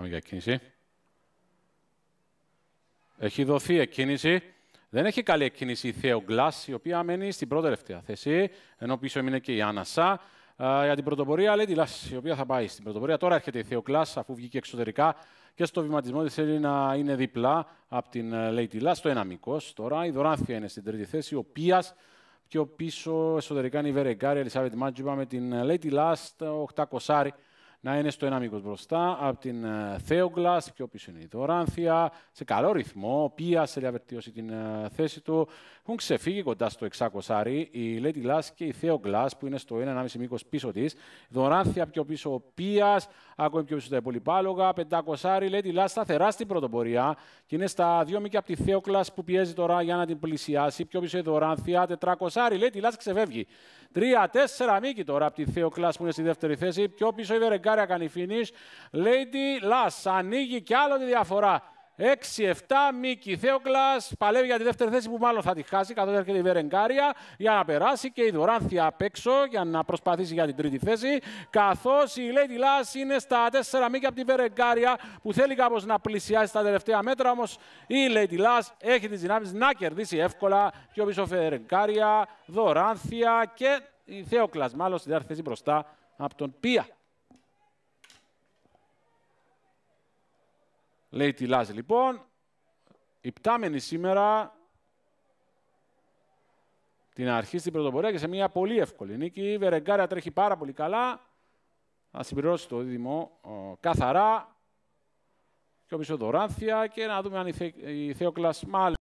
Πάμε για κίνηση. Έχει δοθεί εκκίνηση. Δεν έχει καλή εκκίνηση η Θεο η οποία μένει στην πρώτη τελευταία θέση, ενώ πίσω έμεινε και η Άνασα. Για την πρωτοπορία, λέει τη Λάση, η οποία θα πάει στην πρωτοπορία. Τώρα έρχεται η Θεο αφού βγήκε εξωτερικά και στο βηματισμό της θέλει να είναι διπλά από την Lady ε, Lass. Το ένα μήκος τώρα. Η Δωράνθια είναι στην τρίτη θέση, ο οποία πιο πίσω εσωτερικά είναι η Βερεγκάρη, η Ελισάβετ Μάτζιμπα με την Lady ε, Lass, το 800 να είναι στο ένα μήκος μπροστά, από την Theoglass, ε, πιο πίσω είναι η Δωράνθια, σε καλό ρυθμό, πίασε σε βελτιώσει την ε, θέση του. Έχουν ξεφύγει κοντά στο 600 άρι η Lady Glass και η Θεόγκλα που είναι στο 1,5 μήκος πίσω της. Δωράνθια πιο πίσω πίας, ακόμη πιο πίσω τα υπόλοιπα άλογα. 500 άρι, Lady Glass σταθερά στην πρωτοπορία και είναι στα δύο μήκη από τη Θεόγκλα που πιέζει τώρα για να την πλησιάσει. Πιο πίσω η Δωράνθια, 400 άρι, Lady Glass ξεφεύγει. Τρία-τέσσερα μήκη τώρα από τη Θεόγκλα που είναι στη δεύτερη θέση. Πιο πίσω η Βερεγκά δεκάρια κανηφίνη. Lady Lass ανοίγει κι άλλο τη διαφορά. 6-7, Μίκη Θεοκλά παλεύει για τη δεύτερη θέση που μάλλον θα τη χάσει καθώς έρχεται η Βερενκάρια για να περάσει και η Δωράνθια απ' έξω για να προσπαθήσει για την τρίτη θέση. Καθώς η Λέιντι Lass είναι στα 4 Μίκη από τη Βερενκάρια που θέλει κάπως να πλησιάσει στα τελευταία μέτρα. Όμως η Λέιντι Lass έχει τις δυνάμεις να κερδίσει εύκολα πιο πίσω Βερενκάρια, Δωράνθια και η Θεοκλά μάλλον στη δεύτερη θέση μπροστά από τον Πία. Λέει τη Λάζη λοιπόν. Η πτάμενη σήμερα την αρχή στην πρωτοπορία και σε μια πολύ εύκολη νίκη. Η Βερεγκάρια τρέχει πάρα πολύ καλά. Θα συμπληρώσει το δίδυμο καθαρά. Και ο Μισοδωράνθια και να δούμε αν η, Θε,